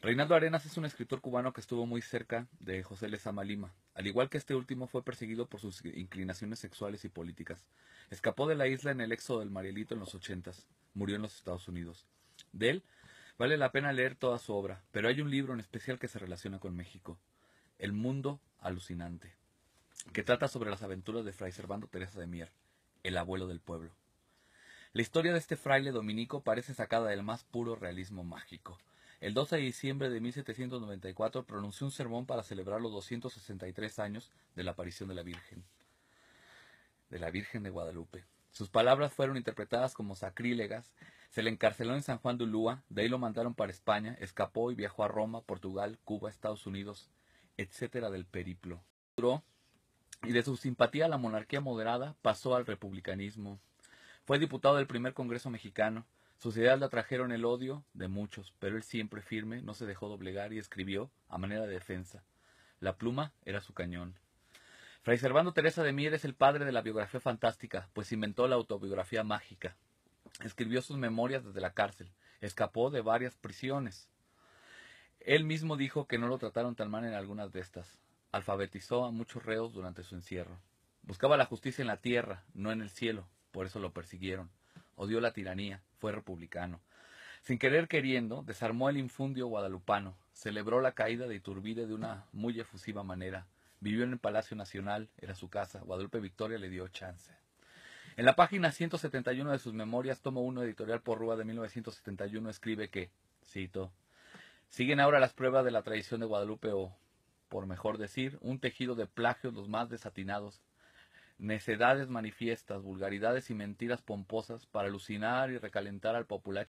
Reinaldo Arenas es un escritor cubano que estuvo muy cerca de José Lezama Lima. Al igual que este último, fue perseguido por sus inclinaciones sexuales y políticas. Escapó de la isla en el éxodo del Marielito en los ochentas. Murió en los Estados Unidos. De él, vale la pena leer toda su obra, pero hay un libro en especial que se relaciona con México. El mundo alucinante, que trata sobre las aventuras de Fray Servando Teresa de Mier, el abuelo del pueblo. La historia de este fraile dominico parece sacada del más puro realismo mágico. El 12 de diciembre de 1794 pronunció un sermón para celebrar los 263 años de la aparición de la Virgen, de la Virgen de Guadalupe. Sus palabras fueron interpretadas como sacrílegas, se le encarceló en San Juan de Ulúa, de ahí lo mandaron para España, escapó y viajó a Roma, Portugal, Cuba, Estados Unidos, etc. del periplo. y de su simpatía a la monarquía moderada pasó al republicanismo. Fue diputado del primer Congreso mexicano, sus ideas le atrajeron el odio de muchos, pero él siempre firme, no se dejó doblegar y escribió a manera de defensa. La pluma era su cañón. Fray Servando Teresa de Mier es el padre de la biografía fantástica, pues inventó la autobiografía mágica. Escribió sus memorias desde la cárcel, escapó de varias prisiones. Él mismo dijo que no lo trataron tan mal en algunas de estas. Alfabetizó a muchos reos durante su encierro. Buscaba la justicia en la tierra, no en el cielo, por eso lo persiguieron odió la tiranía, fue republicano. Sin querer queriendo, desarmó el infundio guadalupano, celebró la caída de Iturbide de una muy efusiva manera, vivió en el Palacio Nacional, era su casa, Guadalupe Victoria le dio chance. En la página 171 de sus memorias, tomo uno editorial por Rúa de 1971 escribe que, cito, siguen ahora las pruebas de la traición de Guadalupe o, por mejor decir, un tejido de plagios los más desatinados necedades manifiestas, vulgaridades y mentiras pomposas para alucinar y recalentar al popular